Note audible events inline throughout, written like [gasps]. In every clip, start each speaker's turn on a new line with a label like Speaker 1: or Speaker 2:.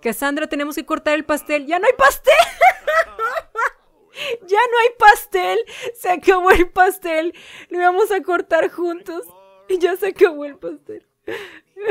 Speaker 1: Cassandra, tenemos que cortar el pastel. ¡Ya no hay pastel! [laughs] ¡Ya no hay pastel! Se acabó el pastel. Lo íbamos a cortar juntos. Y ya se acabó el pastel. [laughs]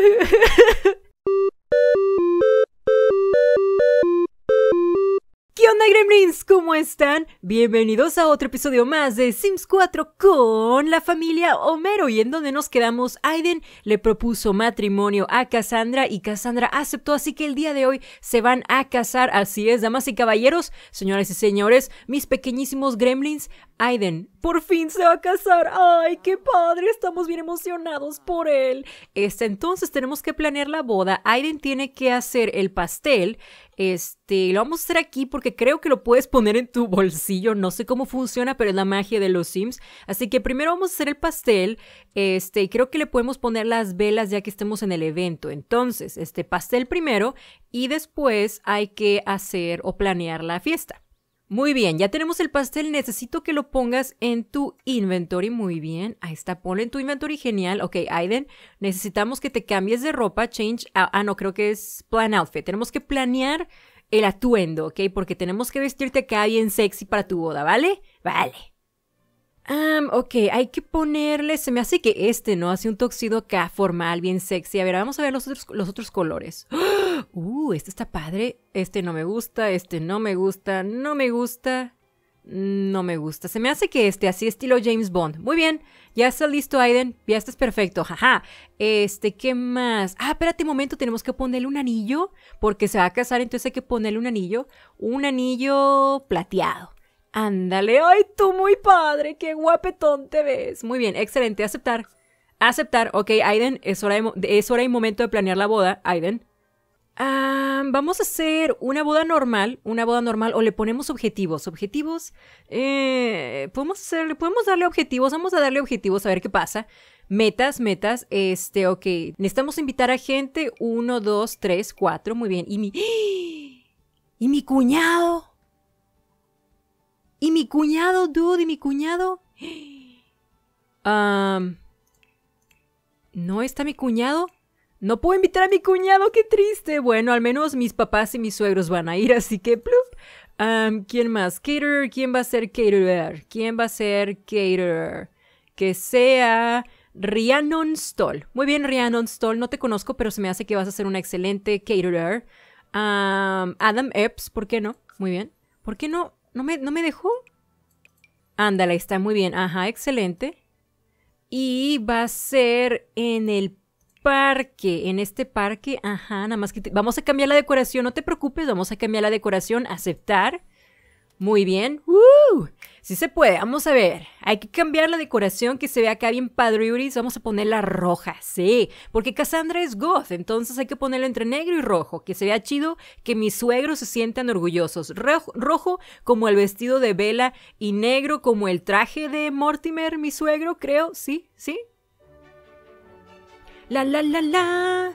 Speaker 1: ¿Qué onda gremlins? ¿Cómo están? Bienvenidos a otro episodio más de Sims 4 con la familia Homero y en donde nos quedamos Aiden le propuso matrimonio a Cassandra y Cassandra aceptó así que el día de hoy se van a casar, así es, damas y caballeros, señoras y señores, mis pequeñísimos gremlins, Aiden por fin se va a casar, ay, qué padre, estamos bien emocionados por él. Este entonces tenemos que planear la boda, Aiden tiene que hacer el pastel este, lo vamos a hacer aquí porque creo que lo puedes poner en tu bolsillo. No sé cómo funciona, pero es la magia de los Sims. Así que primero vamos a hacer el pastel. Este, y creo que le podemos poner las velas ya que estemos en el evento. Entonces, este pastel primero y después hay que hacer o planear la fiesta. Muy bien, ya tenemos el pastel. Necesito que lo pongas en tu inventory. Muy bien, ahí está. Ponlo en tu inventory. Genial. Ok, Aiden, necesitamos que te cambies de ropa. Change. Ah, no, creo que es plan outfit. Tenemos que planear el atuendo, ¿ok? Porque tenemos que vestirte acá bien sexy para tu boda, ¿vale? Vale. ok, hay que ponerle, se me hace que este, ¿no? Hace un toxido acá formal, bien sexy. A ver, vamos a ver los otros, los otros colores. ¡Oh! uh, este está padre, este no me gusta, este no me gusta, no me gusta, no me gusta. Se me hace que este, así estilo James Bond. Muy bien, ya está listo, Aiden. Ya estás perfecto, jaja. Este, ¿qué más? Ah, espérate un momento, tenemos que ponerle un anillo, porque se va a casar, entonces hay que ponerle un anillo. Un anillo plateado. Ándale, ay, tú muy padre, qué guapetón te ves. Muy bien, excelente, aceptar. Aceptar, ok, Aiden, es hora, es hora y momento de planear la boda, Aiden. Ah, vamos a hacer una boda normal, una boda normal, o le ponemos objetivos. Objetivos, eh, podemos darle objetivos, vamos a darle objetivos a ver qué pasa. Metas, metas, este, ok. Necesitamos invitar a gente, uno, dos, tres, cuatro, muy bien. Y mi, [gasps] y mi cuñado. Y mi cuñado, dude, y mi cuñado. [gasps] Ah, ¿No está mi cuñado? No puedo invitar a mi cuñado, qué triste. Bueno, al menos mis papás y mis suegros van a ir, así que plup. ¿Quién más? Caterer, ¿quién va a ser caterer? ¿Quién va a ser caterer? Que sea Rhiannon Stoll. Muy bien, Rhiannon Stoll, no te conozco, pero se me hace que vas a ser una excelente caterer. Adam Epps, ¿por qué no? Muy bien. ¿Por qué no? ¿No me, no me dejó? Ándale, está muy bien. Ajá, excelente. Y va a ser en el parque, en este parque, ajá, nada más que vamos a cambiar la decoración, no te preocupes, vamos a cambiar la decoración, aceptar. Muy bien, si ¡uh! Sí se puede, vamos a ver. Hay que cambiar la decoración que se vea acá bien padre, vamos a ponerla roja, sí. Porque Cassandra es goth, entonces hay que ponerla entre negro y rojo, que se vea chido, que mis suegros se sientan orgullosos. Rojo, rojo como el vestido de Vela y negro como el traje de Mortimer, mi suegro, creo, sí, sí, la, la, la, la.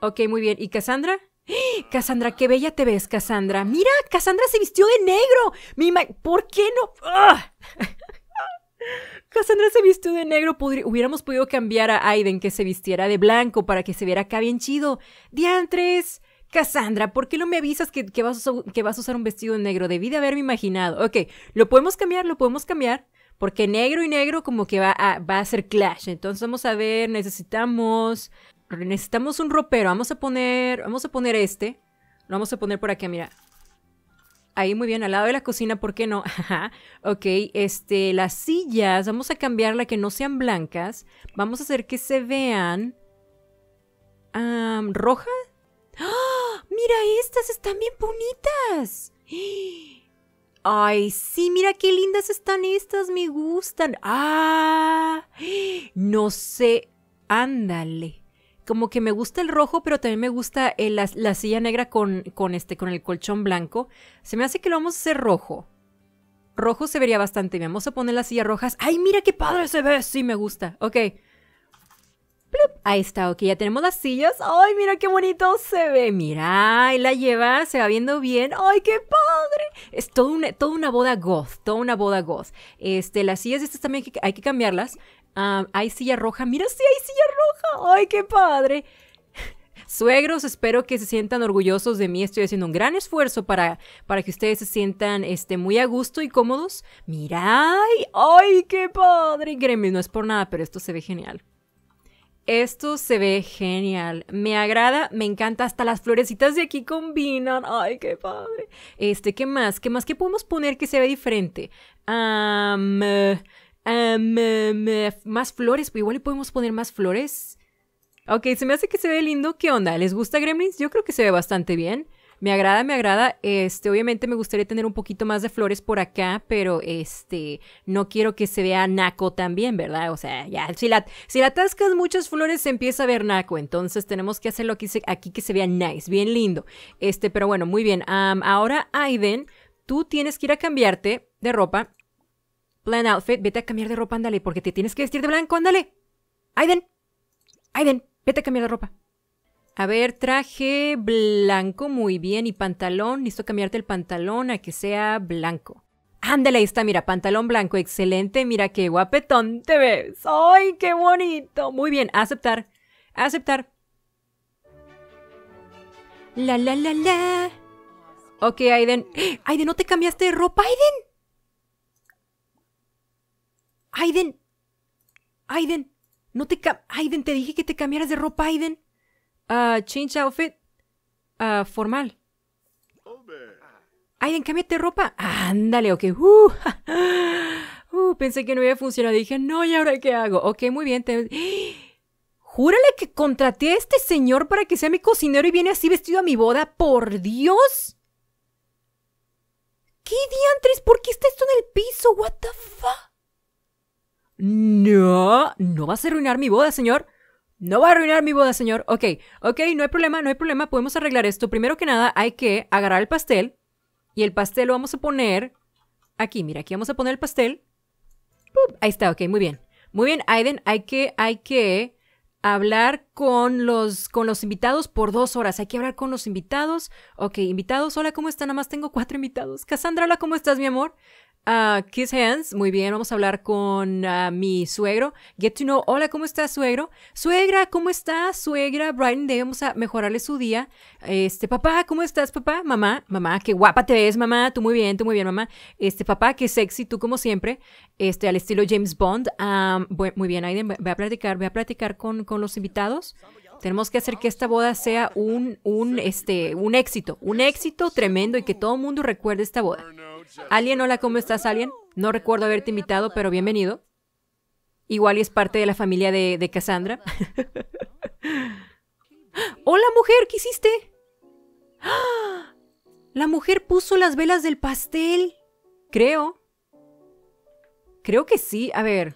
Speaker 1: Ok, muy bien. ¿Y Cassandra? [gasps] Cassandra, qué bella te ves, Cassandra. Mira, Cassandra se vistió de negro. Mi ¿Por qué no? ¡Ah! [laughs] Cassandra se vistió de negro. hubiéramos podido cambiar a Aiden que se vistiera de blanco para que se viera acá bien chido. Diantres. Cassandra, ¿por qué no me avisas que, vas, a, usar un vestido de negro? Debí de haberme imaginado. Ok, lo podemos cambiar, lo podemos cambiar. Porque negro y negro como que va a, va a ser clash. Entonces vamos a ver, necesitamos, necesitamos un ropero. Vamos a poner, vamos a poner este. Lo vamos a poner por aquí, mira. Ahí muy bien, al lado de la cocina, ¿por qué no? [laughs] ok, este, las sillas, vamos a cambiarla que no sean blancas. Vamos a hacer que se vean... ¿Rojas? ¿Roja? ¡Ah! ¡Mira estas! ¡Están bien bonitas! ¡Ah! Ay, sí, mira qué lindas están estas, me gustan. Ah, no sé, ándale. Como que me gusta el rojo, pero también me gusta eh, la, silla negra con, con, este, con el colchón blanco. Se me hace que lo vamos a hacer rojo. Rojo se vería bastante bien. Vamos a poner las sillas rojas. Ay, mira qué padre se ve. Sí, me gusta. Ok. Ahí está, ok, ya tenemos las sillas. ¡Ay, mira qué bonito se ve! Mira, ahí la lleva, se va viendo bien. ¡Ay, qué padre! Es toda una, una boda goth, toda una boda goth. Este, las sillas estas también hay que, cambiarlas. hay silla roja. Mira, sí, hay silla roja. ¡Ay, qué padre! [laughs] Suegros, espero que se sientan orgullosos de mí. Estoy haciendo un gran esfuerzo para, para que ustedes se sientan este, muy a gusto y cómodos. Mira, ¡ay, qué padre! gremio no es por nada, pero esto se ve genial. Esto se ve genial. Me agrada, me encanta. Hasta las florecitas de aquí combinan. Ay, qué padre. Este, ¿qué más? ¿Qué más? ¿Qué podemos poner que se ve diferente? más flores. Pues igual le podemos poner más flores. Ok, se me hace que se ve lindo. ¿Qué onda? ¿Les gusta Gremlins? Yo creo que se ve bastante bien. Me agrada, me agrada. Este, obviamente me gustaría tener un poquito más de flores por acá, pero este, no quiero que se vea naco también, ¿verdad? O sea, ya, si la, si la atascas muchas flores se empieza a ver naco, entonces tenemos que hacerlo aquí, aquí que se vea nice, bien lindo. Este, pero bueno, muy bien. ahora, Aiden, tú tienes que ir a cambiarte de ropa. Plan outfit, vete a cambiar de ropa, ándale, porque te tienes que vestir de blanco, ándale. Aiden, Aiden, vete a cambiar de ropa. A ver, traje blanco, muy bien, y pantalón, listo cambiarte el pantalón a que sea blanco. Ándale, ahí está, mira, pantalón blanco, excelente, mira qué guapetón te ves. ¡Ay, qué bonito! Muy bien, aceptar, aceptar. La, la, la, la. Ok, Aiden. [gasps] Aiden, ¿no te cambiaste de ropa, Aiden? Aiden. Aiden. No te... Aiden, te dije que te cambiaras de ropa, Aiden uh, change outfit, uh, formal. Ay, cámbiate ropa. Ándale, ok. Uh, [laughs] uh pensé que no iba a funcionar. Dije, no, ¿y ahora qué hago? Ok, muy bien. [gasps] Júrale que contraté a este señor para que sea mi cocinero y viene así vestido a mi boda. ¡Por Dios! ¿Qué diantres? ¿Por qué está esto en el piso? ¿What the fuck? No, no vas a arruinar mi boda, señor. No va a arruinar mi boda, señor. Ok, ok, no hay problema, no hay problema, podemos arreglar esto. Primero que nada, hay que agarrar el pastel y el pastel lo vamos a poner aquí. Mira, aquí vamos a poner el pastel. Ahí está, ok, muy bien. Muy bien, Aiden, hay que, hay que hablar con los, con los invitados por dos horas. Hay que hablar con los invitados. Ok, invitados, hola, ¿cómo están? Nada más tengo cuatro invitados. Cassandra, hola, ¿cómo estás, mi amor? Ah, kiss Hands, muy bien, vamos a hablar con ah, mi suegro. Get to know, hola, ¿cómo estás, suegro? Suegra, ¿cómo estás, suegra? Brian, debemos a mejorarle su día. Este, papá, ¿cómo estás, papá? Mamá, mamá, qué guapa te ves, mamá. Tú muy bien, tú muy bien, mamá. Este, papá, qué sexy, tú como siempre. Este, al estilo James Bond. Ah, muy bien, Aiden, voy a platicar, voy a platicar con, con los invitados. Tenemos que hacer que esta boda sea un, un, este, un éxito, un éxito tremendo y que todo el mundo recuerde esta boda. Alien, hola, ¿cómo estás, Alien? No recuerdo haberte invitado, pero bienvenido. Igual y es parte de la familia de, de Cassandra. [laughs] hola, mujer, ¿qué hiciste? [gasps] La mujer puso las velas del pastel. Creo. Creo que sí. A ver.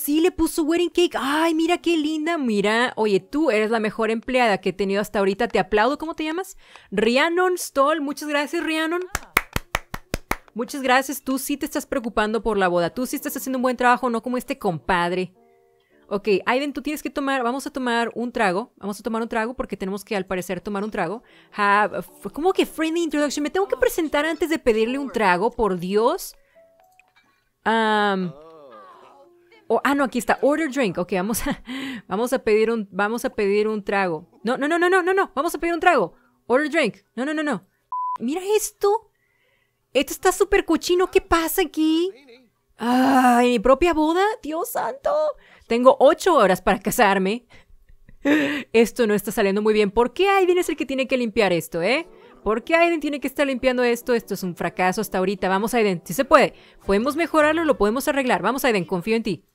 Speaker 1: Sí, le puso wedding cake. Ay, mira qué linda. Mira, oye, tú eres la mejor empleada que he tenido hasta ahorita. Te aplaudo. ¿Cómo te llamas? Rhiannon Stoll. Muchas gracias, Rhiannon. Muchas gracias. Tú sí te estás preocupando por la boda. Tú sí estás haciendo un buen trabajo, no como este compadre. Ok, Aiden, tú tienes que tomar, vamos a tomar un trago, vamos a tomar un trago porque tenemos que al parecer tomar un trago. ¿Cómo que friendly introduction? Me tengo que presentar antes de pedirle un trago, por Dios. Um, ah, no, aquí está. Order drink. Ok, vamos a, [laughs] vamos a pedir un, vamos a pedir un trago. No, no, no, no, no, no, no. Vamos a pedir un trago. Order drink. No, no, no, no. Mira esto. Esto está súper cochino. ¿Qué pasa aquí? Ay, mi propia boda. Dios santo. Tengo ocho horas para casarme. [laughs] Esto no está saliendo muy bien. ¿Por qué Aiden es el que tiene que limpiar esto, eh? ¿Por qué Aiden tiene que estar limpiando esto? Esto es un fracaso hasta ahorita. Vamos, Aiden. Si se puede. Podemos mejorarlo, lo podemos arreglar. Vamos, Aiden. Confío en ti.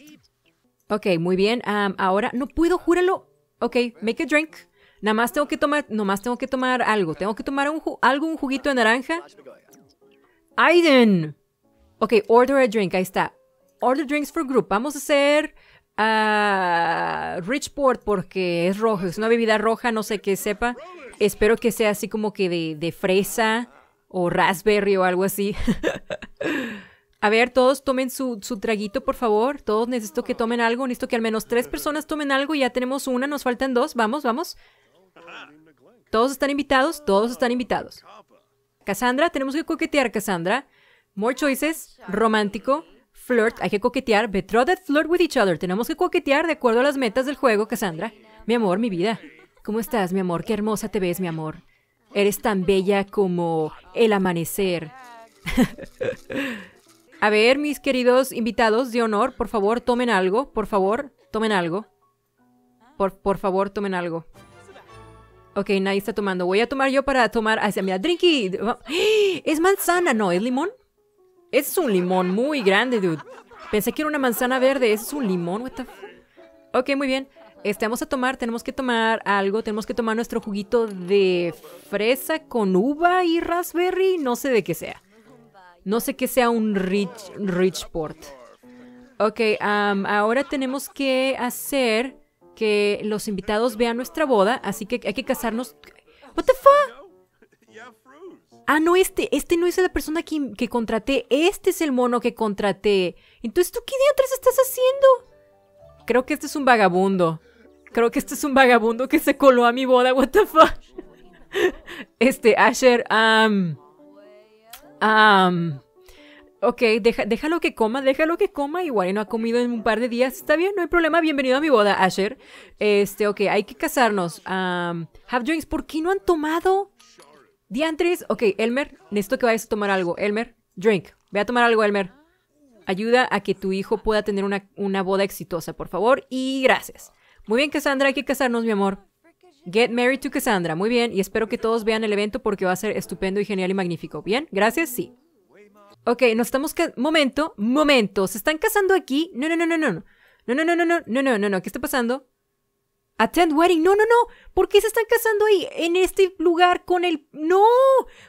Speaker 1: Ok, muy bien. ahora, no puedo, júralo. Ok, make a drink. Nada más tengo que tomar, nomás tengo que tomar algo. Tengo que tomar un algo, un juguito de naranja. Aiden. Ok, order a drink, ahí está. Order drinks for group. Vamos a hacer ah, richport porque es rojo, es una bebida roja, no sé qué sepa. Espero que sea así como que de, de fresa o raspberry o algo así. [laughs] A ver, todos tomen su, traguito, por favor. Todos necesito que tomen algo. Necesito que al menos tres personas tomen algo. Ya tenemos una, nos faltan dos. Vamos, vamos. Todos están invitados, todos están invitados. Cassandra, tenemos que coquetear, Cassandra. More choices, romántico, flirt, hay que coquetear. Betrothed, flirt with each other. Tenemos que coquetear de acuerdo a las metas del juego, Cassandra. Mi amor, mi vida. ¿Cómo estás, mi amor? Qué hermosa te ves, mi amor. Eres tan bella como el amanecer. [laughs] A ver, mis queridos invitados de honor, por favor, tomen algo, por favor, tomen algo. Por, por favor, tomen algo. Ok, nadie está tomando. Voy a tomar yo para tomar hacia mira, drinky. [gasps] Es manzana, no, es limón. es un limón muy grande, dude. Pensé que era una manzana verde, ese es un limón, what the Ok, muy bien. estamos a tomar, tenemos que tomar algo, tenemos que tomar nuestro juguito de fresa con uva y raspberry, no sé de qué sea. No sé qué sea un rich, port. Ok, ahora tenemos que hacer que los invitados vean nuestra boda, así que hay que casarnos. What the fuck? Ah, no, este, este no es la persona que, que contraté, este es el mono que contraté. Entonces, ¿tú qué diatres estás haciendo? Creo que este es un vagabundo. Creo que este es un vagabundo que se coló a mi boda, what the fuck? [laughs] Este, Asher, um, ok, deja, déjalo que coma, déjalo que coma. Igual no ha comido en un par de días. Está bien, no hay problema. Bienvenido a mi boda, Asher. Este, ok, hay que casarnos. have drinks, ¿por qué no han tomado? Diantres, ok, Elmer, necesito que vayas a tomar algo. Elmer, drink. Ve a tomar algo, Elmer. Ayuda a que tu hijo pueda tener una, una boda exitosa, por favor. Y gracias. Muy bien, Cassandra, hay que casarnos, mi amor. Get Married to Cassandra. Muy bien, y espero que todos vean el evento porque va a ser estupendo y genial y magnífico. ¿Bien? Gracias, sí. Ok, nos estamos... Momento, momento. ¿Se están casando aquí? No, no, no, no, no. No, no, no, no, no, no, no, no, no. ¿Qué está pasando? Attend wedding. No, no, no. ¿Por qué se están casando ahí? En este lugar con el... No.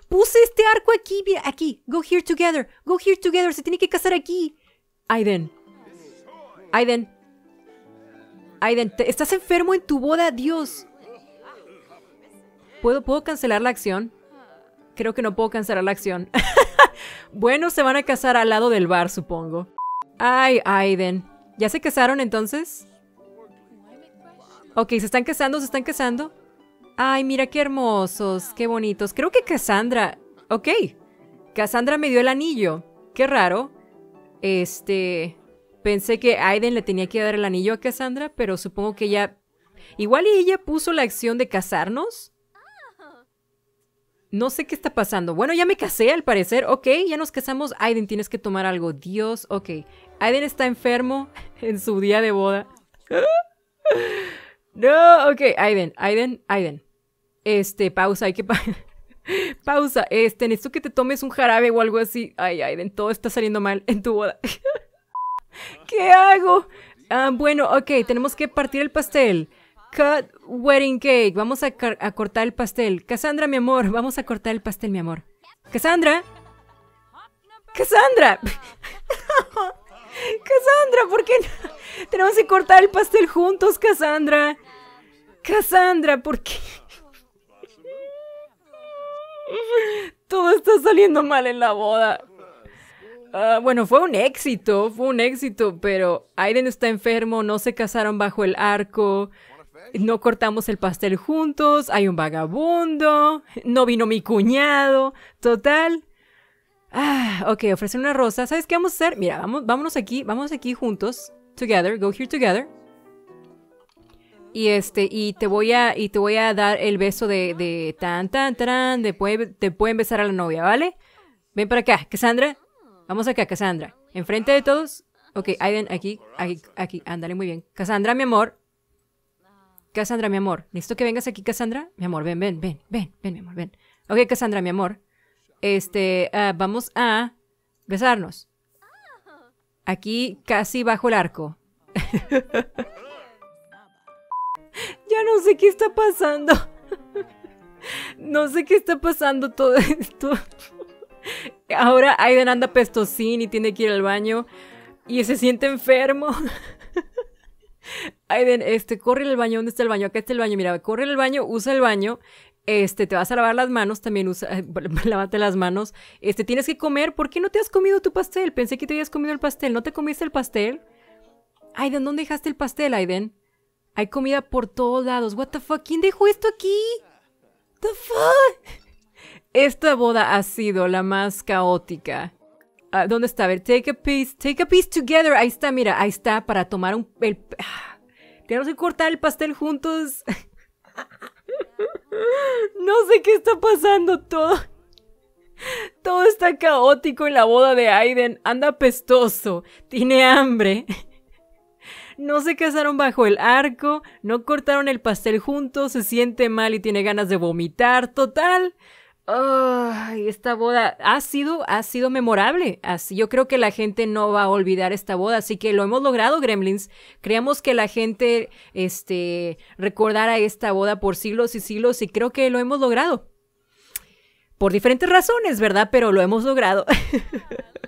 Speaker 1: Puse este arco aquí. Aquí. Go here together. Go here together. Se tiene que casar aquí. Aiden. Aiden. Aiden, ¿estás enfermo en tu boda? Dios. ¿Puedo, cancelar la acción? Creo que no puedo cancelar la acción. [laughs] bueno, se van a casar al lado del bar, supongo. Ay, Aiden. ¿Ya se casaron entonces? Ok, se están casando, se están casando. Ay, mira qué hermosos, qué bonitos. Creo que Cassandra... Ok, Cassandra me dio el anillo. Qué raro. Este... Pensé que Aiden le tenía que dar el anillo a Cassandra, pero supongo que ella... Igual y ella puso la acción de casarnos. No sé qué está pasando. Bueno, ya me casé al parecer. Ok, ya nos casamos. Aiden, tienes que tomar algo. Dios, ok. Aiden está enfermo [laughs] en su día de boda. [laughs] no, ok. Aiden, Aiden, Aiden. Este, pausa, hay que... [laughs] pausa, este, necesito que te tomes un jarabe o algo así. Ay, Aiden, todo está saliendo mal en tu boda. ¿Qué hago? Ah, bueno, ok, tenemos que partir el pastel. Cut wedding cake. Vamos a, cortar el pastel. Cassandra, mi amor. Vamos a cortar el pastel, mi amor. Cassandra. Cassandra. [laughs] Cassandra, ¿por qué no? Tenemos que cortar el pastel juntos, Cassandra. Cassandra, ¿por qué? [laughs] Todo está saliendo mal en la boda. Ah, bueno, fue un éxito, fue un éxito, pero Aiden está enfermo, no se casaron bajo el arco no cortamos el pastel juntos, hay un vagabundo, no vino mi cuñado, total. Ah, ok, ofrecer una rosa. ¿Sabes qué vamos a hacer? Mira, vamos, vámonos aquí, vamos aquí juntos. Together, go here together. Y este, y te voy a, y te voy a dar el beso de, de tan tan tan, te pueden besar a la novia, ¿vale? Ven para acá, Cassandra. Vamos acá, Cassandra. Enfrente de todos. Ok, Aiden, aquí, aquí, aquí, ándale muy bien. Cassandra, mi amor, Cassandra, mi amor, listo que vengas aquí, Cassandra. Mi amor, ven, ven, ven, ven, ven, mi amor, ven. Ok, Cassandra, mi amor. Este, ah, vamos a besarnos. Aquí, casi bajo el arco. [laughs] ya no sé qué está pasando. [laughs] no sé qué está pasando todo esto. [laughs] Ahora Aiden anda pestosín y tiene que ir al baño. Y se siente enfermo. Aiden, este, corre al baño, ¿dónde está el baño? Acá está el baño, mira, corre al baño, usa el baño, este, te vas a lavar las manos, también usa, [laughs] lávate las manos, este, tienes que comer, ¿por qué no te has comido tu pastel? Pensé que te habías comido el pastel, ¿no te comiste el pastel? Aiden, ¿dónde dejaste el pastel, Aiden? Hay comida por todos lados, what the fuck, ¿quién dejó esto aquí? The fuck? Esta boda ha sido la más caótica. Ah, ¿Dónde está? A ver, take a piece, take a piece together, ahí está, mira, ahí está, para tomar un... El, ah, no que cortar el pastel juntos. no sé qué está pasando todo. Todo está caótico en la boda de Aiden. Anda pestoso. Tiene hambre. No se casaron bajo el arco, no cortaron el pastel juntos, se siente mal y tiene ganas de vomitar. Total, Ay, esta boda ha sido, ha sido memorable. yo creo que la gente no va a olvidar esta boda, así que lo hemos logrado, Gremlins. Creamos que la gente, este, recordara esta boda por siglos y siglos y creo que lo hemos logrado. Por diferentes razones, ¿verdad? Pero lo hemos logrado.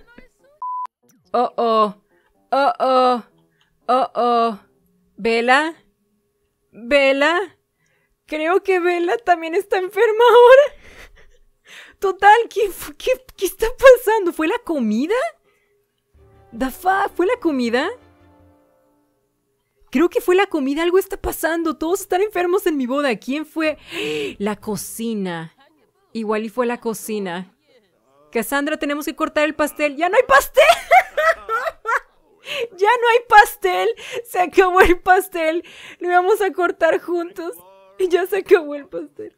Speaker 1: [laughs] oh, oh, oh, oh, oh, oh. Vela, Vela, creo que Vela también está enferma ahora. Total, ¿qué, está pasando? ¿Fue la comida? Dafa, ¿Fue la comida? Creo que fue la comida, algo está pasando. Todos están enfermos en mi boda. ¿Quién fue? [gasps] La cocina. Igual y fue la cocina. Cassandra, tenemos que cortar el pastel. ¡Ya no hay pastel! [laughs] ¡Ya no hay pastel! Se acabó el pastel. Lo vamos a cortar juntos. Y ya se acabó el pastel.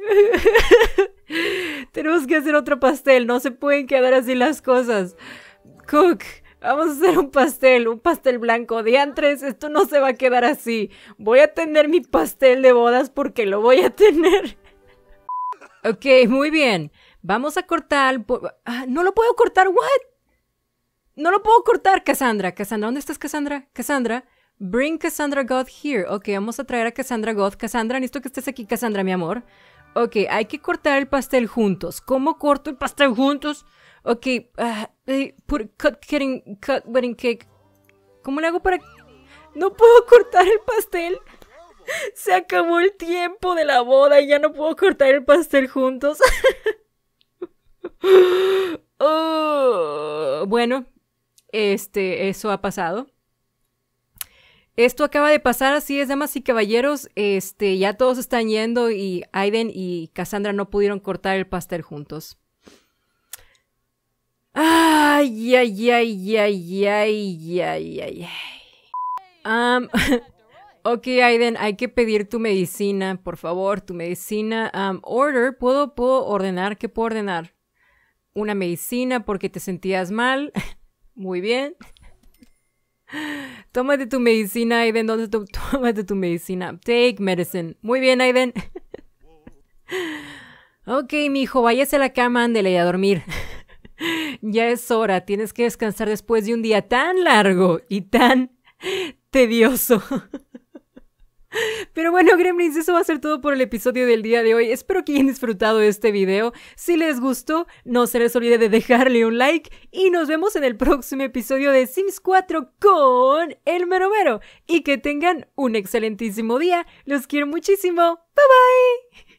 Speaker 1: [laughs] Tenemos que hacer otro pastel, no se pueden quedar así las cosas. Cook, vamos a hacer un pastel, un pastel blanco. De Diantres, esto no se va a quedar así. Voy a tener mi pastel de bodas porque lo voy a tener. [laughs] ok, muy bien. Vamos a cortar. Ah, no lo puedo cortar, ¿what? No lo puedo cortar, Cassandra. Cassandra, ¿dónde estás, Cassandra? Cassandra. Bring Cassandra God here. Ok, vamos a traer a Cassandra God. Cassandra, necesito que estés aquí, Cassandra, mi amor. Ok, hay que cortar el pastel juntos. ¿Cómo corto el pastel juntos? Ok, ah, eh, cut, wedding cake. ¿Cómo le hago para...? No puedo [laughs] cortar el pastel. [laughs] Se acabó el tiempo de la boda y ya no puedo cortar el pastel juntos. [laughs] Oh, bueno, este, eso ha pasado. Esto acaba de pasar, así es, damas y caballeros. Este, ya todos están yendo y Aiden y Cassandra no pudieron cortar el pastel juntos. Ay, ay, ay, ay, ay, ay, ay, ay. Um, [laughs] ok, Aiden, hay que pedir tu medicina, por favor, tu medicina. Um, order, ¿puedo, ¿puedo ordenar? ¿Qué puedo ordenar? Una medicina porque te sentías mal. [laughs] Muy bien. Tómate tu medicina, Aiden. ¿Dónde de [laughs] tómate tu medicina? Take medicine. Muy bien, Aiden. [laughs] ok, hijo. váyase a la cama, ándele a dormir. [laughs] ya es hora. Tienes que descansar después de un día tan largo y tan tedioso. [laughs] Pero bueno, Gremlins, eso va a ser todo por el episodio del día de hoy. Espero que hayan disfrutado este video. Si les gustó, no se les olvide de dejarle un like. Y nos vemos en el próximo episodio de Sims 4 con el Meromero. Y que tengan un excelentísimo día. Los quiero muchísimo. Bye bye.